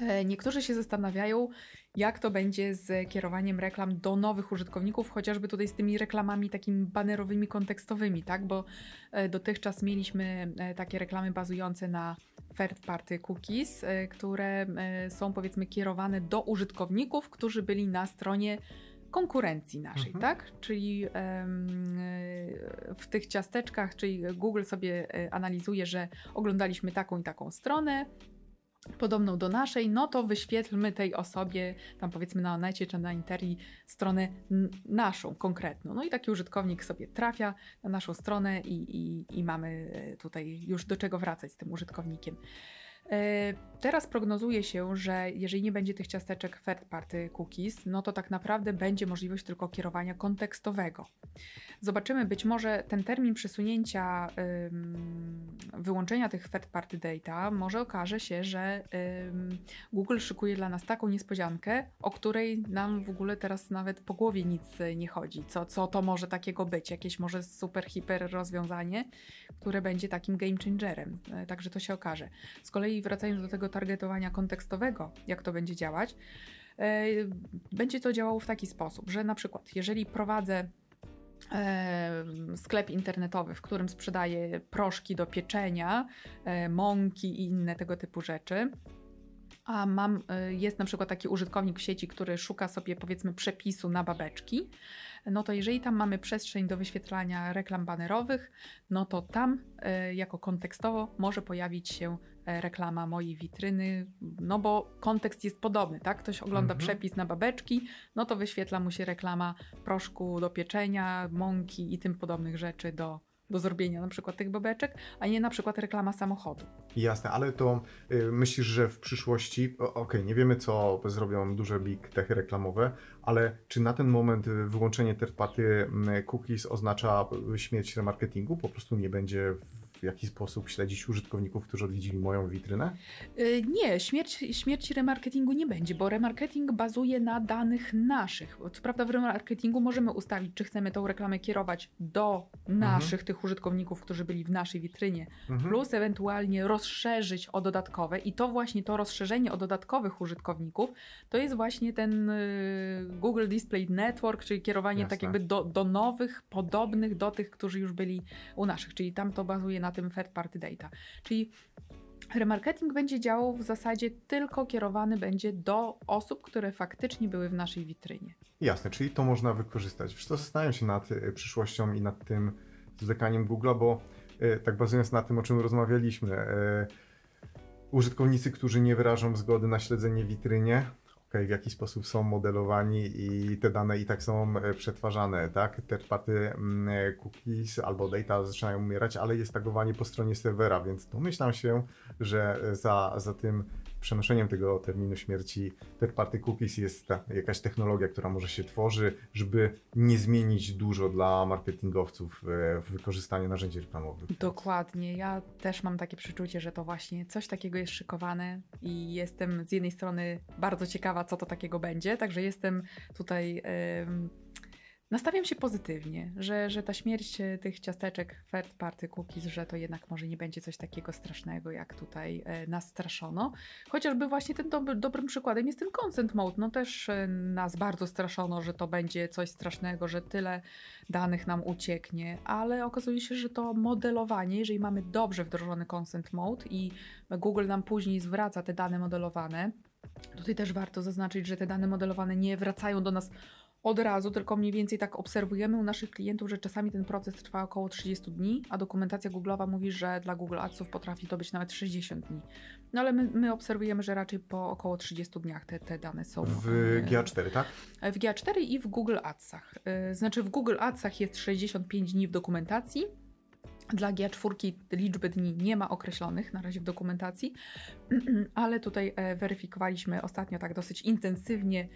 E, niektórzy się zastanawiają, jak to będzie z kierowaniem reklam do nowych użytkowników, chociażby tutaj z tymi reklamami takimi banerowymi, kontekstowymi, tak? Bo e, dotychczas mieliśmy e, takie reklamy bazujące na third party cookies, które są powiedzmy kierowane do użytkowników, którzy byli na stronie konkurencji naszej, mhm. tak? Czyli w tych ciasteczkach, czyli Google sobie analizuje, że oglądaliśmy taką i taką stronę, podobną do naszej, no to wyświetlmy tej osobie, tam powiedzmy na Onecie czy na Interi, stronę naszą konkretną. No i taki użytkownik sobie trafia na naszą stronę i, i, i mamy e, tutaj już do czego wracać z tym użytkownikiem. E, teraz prognozuje się, że jeżeli nie będzie tych ciasteczek third party cookies, no to tak naprawdę będzie możliwość tylko kierowania kontekstowego. Zobaczymy, być może ten termin przesunięcia ym, wyłączenia tych third party data, może okaże się, że ym, Google szykuje dla nas taką niespodziankę, o której nam w ogóle teraz nawet po głowie nic nie chodzi. Co, co to może takiego być? Jakieś może super, hiper rozwiązanie, które będzie takim game changerem. E, także to się okaże. Z kolei wracając do tego targetowania kontekstowego, jak to będzie działać, yy, będzie to działało w taki sposób, że na przykład jeżeli prowadzę sklep internetowy, w którym sprzedaje proszki do pieczenia, e, mąki i inne tego typu rzeczy. A mam, e, jest na przykład taki użytkownik w sieci, który szuka sobie powiedzmy przepisu na babeczki, no to jeżeli tam mamy przestrzeń do wyświetlania reklam banerowych, no to tam e, jako kontekstowo może pojawić się reklama mojej witryny, no bo kontekst jest podobny, tak? Ktoś ogląda mhm. przepis na babeczki, no to wyświetla mu się reklama proszku do pieczenia, mąki i tym podobnych rzeczy do, do zrobienia na przykład tych babeczek, a nie na przykład reklama samochodu. Jasne, ale to y, myślisz, że w przyszłości, okej, okay, nie wiemy co zrobią duże big techy reklamowe, ale czy na ten moment y, wyłączenie terpaty cookies oznacza y, śmierć remarketingu? Po prostu nie będzie w jaki sposób śledzić użytkowników, którzy odwiedzili moją witrynę? Y, nie, śmierć, śmierć remarketingu nie będzie, bo remarketing bazuje na danych naszych. Co prawda w remarketingu możemy ustalić, czy chcemy tą reklamę kierować do mhm. naszych, mhm. tych użytkowników, którzy byli w naszej witrynie, mhm. plus ewentualnie rozszerzyć o dodatkowe i to właśnie to rozszerzenie o dodatkowych użytkowników, to jest właśnie ten y, Google Display Network, czyli kierowanie tak Jasne. tak jakby do, do nowych, podobnych do tych, którzy już byli u naszych, czyli tam to bazuje na tym third party data. Czyli Remarketing będzie działał w zasadzie tylko kierowany będzie do osób, które faktycznie były w naszej witrynie. Jasne, czyli to można wykorzystać. Wszyscy zastanawiam się nad y, przyszłością i nad tym zwlekaniem Google'a, bo y, tak bazując na tym, o czym rozmawialiśmy, y, użytkownicy, którzy nie wyrażą zgody na śledzenie witrynie, w jaki sposób są modelowani i te dane i tak są e, przetwarzane, tak? Te party mm, e, cookies albo data zaczynają umierać, ale jest tagowanie po stronie serwera, więc domyślam się, że e, za, za tym przenoszeniem tego terminu śmierci third party cookies jest ta, jakaś technologia, która może się tworzy, żeby nie zmienić dużo dla marketingowców e, w wykorzystaniu narzędzi reklamowych. Dokładnie. Ja też mam takie przeczucie, że to właśnie coś takiego jest szykowane i jestem z jednej strony bardzo ciekawa, co to takiego będzie, także jestem tutaj. Yy Nastawiam się pozytywnie, że, że ta śmierć e, tych ciasteczek third party cookies, że to jednak może nie będzie coś takiego strasznego, jak tutaj e, nas straszono. Chociażby właśnie tym dobrym przykładem jest ten consent mode. No też e, nas bardzo straszono, że to będzie coś strasznego, że tyle danych nam ucieknie, ale okazuje się, że to modelowanie, jeżeli mamy dobrze wdrożony consent mode i Google nam później zwraca te dane modelowane, Tutaj też warto zaznaczyć, że te dane modelowane nie wracają do nas od razu, tylko mniej więcej tak obserwujemy u naszych klientów, że czasami ten proces trwa około 30 dni, a dokumentacja Google'owa mówi, że dla Google Adsów potrafi to być nawet 60 dni. No ale my, my obserwujemy, że raczej po około 30 dniach te, te dane są. W e, GA4, tak? W GA4 i w Google Adsach. E, znaczy w Google Adsach jest 65 dni w dokumentacji, dla ga 4 liczby dni nie ma określonych na razie w dokumentacji, ale tutaj e, weryfikowaliśmy ostatnio tak dosyć intensywnie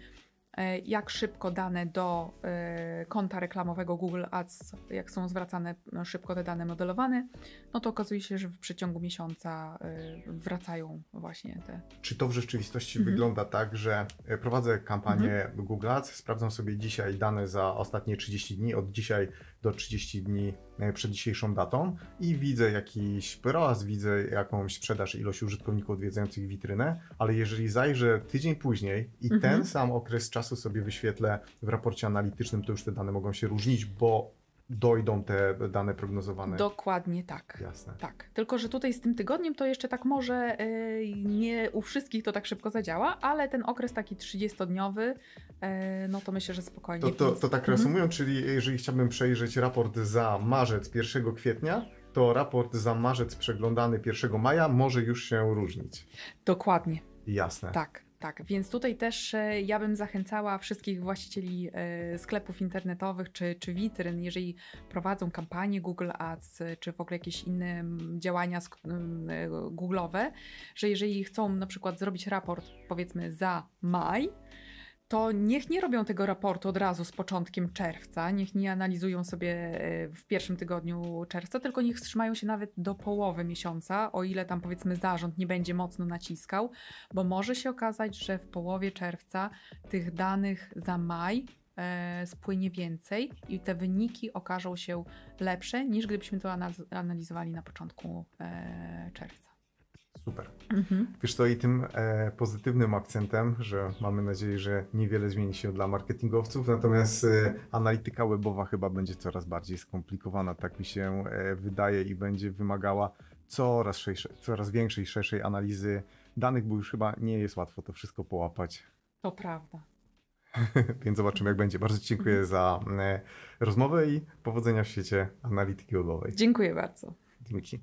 E, jak szybko dane do e, konta reklamowego Google Ads, jak są zwracane no, szybko te dane modelowane, no to okazuje się, że w przeciągu miesiąca e, wracają właśnie te. Czy to w rzeczywistości mhm. wygląda tak, że prowadzę kampanię mhm. Google Ads, sprawdzam sobie dzisiaj dane za ostatnie 30 dni, od dzisiaj do 30 dni e, przed dzisiejszą datą i widzę jakiś roz, widzę jakąś sprzedaż, ilość użytkowników odwiedzających witrynę, ale jeżeli zajrzę tydzień później i mhm. ten sam okres czasu sobie wyświetlę w raporcie analitycznym, to już te dane mogą się różnić, bo dojdą te dane prognozowane. Dokładnie tak. Jasne. Tak. Tylko, że tutaj z tym tygodniem to jeszcze tak może yy, nie u wszystkich to tak szybko zadziała, ale ten okres taki 30-dniowy, yy, no to myślę, że spokojnie. To, to, to tak mhm. czyli jeżeli chciałbym przejrzeć raport za marzec 1 kwietnia, to raport za marzec przeglądany 1 maja może już się różnić. Dokładnie. Jasne. Tak. Tak, więc tutaj też e, ja bym zachęcała wszystkich właścicieli e, sklepów internetowych czy, czy witryn, jeżeli prowadzą kampanię Google Ads, e, czy w ogóle jakieś inne działania Google'owe, że jeżeli chcą na przykład zrobić raport powiedzmy za maj, to niech nie robią tego raportu od razu z początkiem czerwca, niech nie analizują sobie e, w pierwszym tygodniu czerwca, tylko niech wstrzymają się nawet do połowy miesiąca, o ile tam powiedzmy zarząd nie będzie mocno naciskał, bo może się okazać, że w połowie czerwca tych danych za maj e, spłynie więcej i te wyniki okażą się lepsze niż gdybyśmy to analizowali na początku e, czerwca. Super. Mhm. Wiesz to i tym e, pozytywnym akcentem, że mamy nadzieję, że niewiele zmieni się dla marketingowców, natomiast e, analityka webowa chyba będzie coraz bardziej skomplikowana, tak mi się e, wydaje i będzie wymagała coraz, szersze, coraz większej, szerszej analizy danych, bo już chyba nie jest łatwo to wszystko połapać. To prawda. Więc zobaczymy, jak będzie. Bardzo dziękuję mhm. za e, rozmowę i powodzenia w świecie analityki webowej. Dziękuję bardzo. Dzięki.